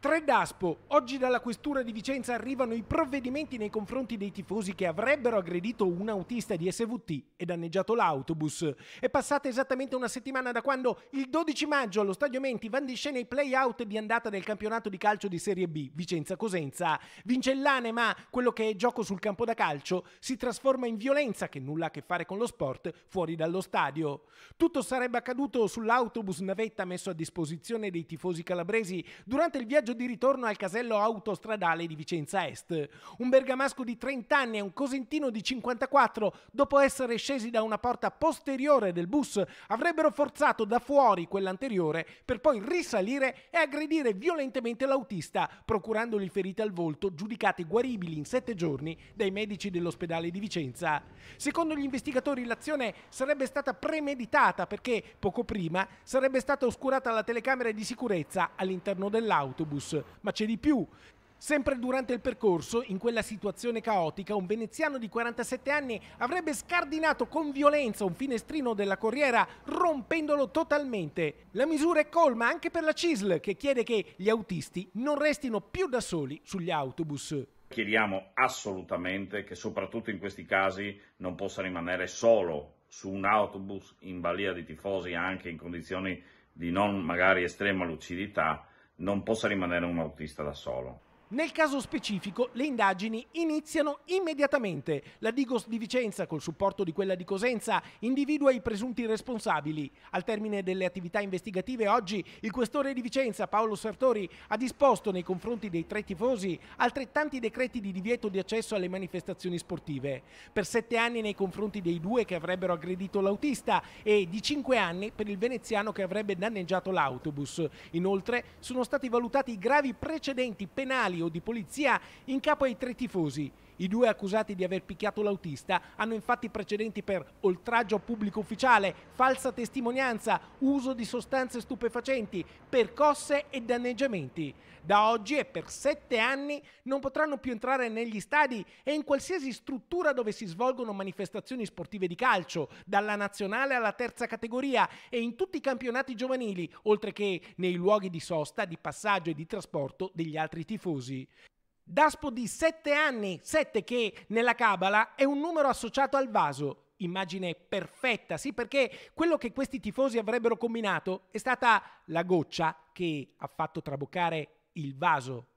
Tre Daspo, oggi dalla questura di Vicenza arrivano i provvedimenti nei confronti dei tifosi che avrebbero aggredito un autista di SVT e danneggiato l'autobus. È passata esattamente una settimana da quando il 12 maggio allo stadio Menti van di scena i play-out di andata del campionato di calcio di Serie B Vicenza-Cosenza. Vince l'Ane ma quello che è gioco sul campo da calcio si trasforma in violenza che nulla ha a che fare con lo sport fuori dallo stadio. Tutto sarebbe accaduto sull'autobus navetta messo a disposizione dei tifosi calabresi durante il viaggio viaggio di ritorno al casello autostradale di Vicenza Est. Un bergamasco di 30 anni e un cosentino di 54, dopo essere scesi da una porta posteriore del bus, avrebbero forzato da fuori quella anteriore per poi risalire e aggredire violentemente l'autista, procurandogli ferite al volto giudicate guaribili in sette giorni dai medici dell'ospedale di Vicenza. Secondo gli investigatori l'azione sarebbe stata premeditata perché poco prima sarebbe stata oscurata la telecamera di sicurezza all'interno dell'autobus autobus, ma c'è di più. Sempre durante il percorso, in quella situazione caotica, un veneziano di 47 anni avrebbe scardinato con violenza un finestrino della corriera, rompendolo totalmente. La misura è colma anche per la CISL, che chiede che gli autisti non restino più da soli sugli autobus. Chiediamo assolutamente che soprattutto in questi casi non possa rimanere solo su un autobus in balia di tifosi anche in condizioni di non magari estrema lucidità non possa rimanere un autista da solo. Nel caso specifico le indagini iniziano immediatamente. La Digos di Vicenza, col supporto di quella di Cosenza, individua i presunti responsabili. Al termine delle attività investigative oggi il questore di Vicenza, Paolo Sartori, ha disposto nei confronti dei tre tifosi altrettanti decreti di divieto di accesso alle manifestazioni sportive. Per sette anni nei confronti dei due che avrebbero aggredito l'autista e di cinque anni per il veneziano che avrebbe danneggiato l'autobus. Inoltre sono stati valutati gravi precedenti penali militari o di polizia in capo ai tre tifosi. I due accusati di aver picchiato l'autista hanno infatti precedenti per oltraggio a pubblico ufficiale, falsa testimonianza, uso di sostanze stupefacenti, percosse e danneggiamenti. Da oggi e per sette anni non potranno più entrare negli stadi e in qualsiasi struttura dove si svolgono manifestazioni sportive di calcio, dalla nazionale alla terza categoria e in tutti i campionati giovanili, oltre che nei luoghi di sosta, di passaggio e di trasporto degli altri tifosi. Daspo di 7 anni, 7 che nella Cabala è un numero associato al vaso, immagine perfetta, sì, perché quello che questi tifosi avrebbero combinato è stata la goccia che ha fatto traboccare il vaso